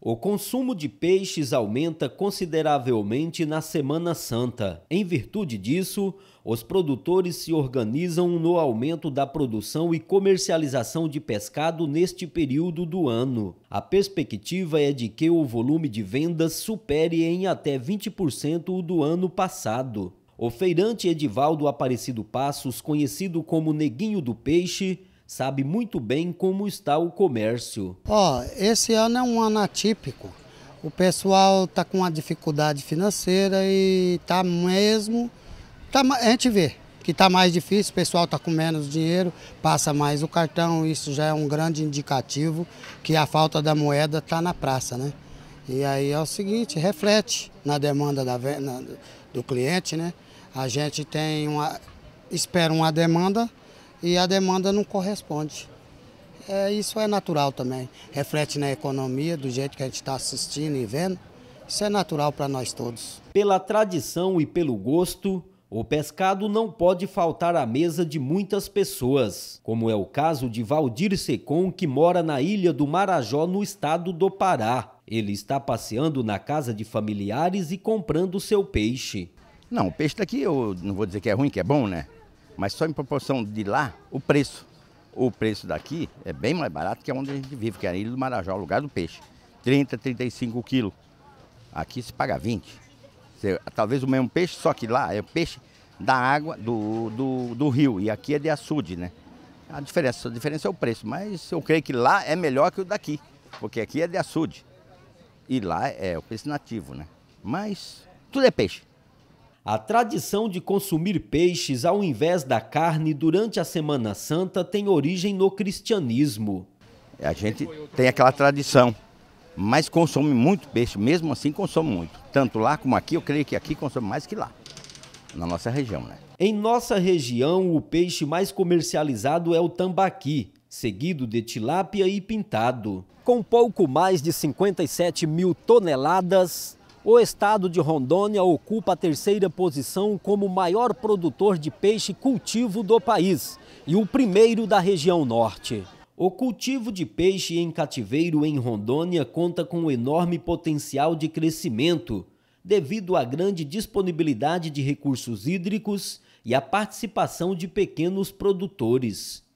O consumo de peixes aumenta consideravelmente na Semana Santa. Em virtude disso, os produtores se organizam no aumento da produção e comercialização de pescado neste período do ano. A perspectiva é de que o volume de vendas supere em até 20% o do ano passado. O feirante Edivaldo Aparecido Passos, conhecido como Neguinho do Peixe, sabe muito bem como está o comércio. Ó, oh, esse ano é um ano atípico. O pessoal está com uma dificuldade financeira e tá mesmo. Tá, a gente vê que está mais difícil, o pessoal está com menos dinheiro, passa mais o cartão, isso já é um grande indicativo que a falta da moeda está na praça, né? E aí é o seguinte, reflete na demanda da, na, do cliente, né? A gente tem uma. espera uma demanda e a demanda não corresponde. É, isso é natural também, reflete na economia, do jeito que a gente está assistindo e vendo. Isso é natural para nós todos. Pela tradição e pelo gosto, o pescado não pode faltar à mesa de muitas pessoas, como é o caso de Valdir Secom, que mora na ilha do Marajó, no estado do Pará. Ele está passeando na casa de familiares e comprando seu peixe. Não, o peixe daqui eu não vou dizer que é ruim, que é bom, né? mas só em proporção de lá, o preço. O preço daqui é bem mais barato que onde a gente vive, que é a Ilha do Marajó, o lugar do peixe. 30, 35 quilos. Aqui se paga 20. Você, talvez o mesmo peixe, só que lá é o peixe da água do, do, do rio e aqui é de açude, né? A diferença, a diferença é o preço, mas eu creio que lá é melhor que o daqui, porque aqui é de açude e lá é o preço nativo, né? Mas tudo é peixe. A tradição de consumir peixes ao invés da carne durante a Semana Santa tem origem no cristianismo. A gente tem aquela tradição, mas consome muito peixe, mesmo assim consome muito. Tanto lá como aqui, eu creio que aqui consome mais que lá, na nossa região, né? Em nossa região, o peixe mais comercializado é o tambaqui, seguido de tilápia e pintado. Com pouco mais de 57 mil toneladas, o estado de Rondônia ocupa a terceira posição como maior produtor de peixe cultivo do país e o primeiro da região norte. O cultivo de peixe em cativeiro em Rondônia conta com um enorme potencial de crescimento, devido à grande disponibilidade de recursos hídricos e à participação de pequenos produtores.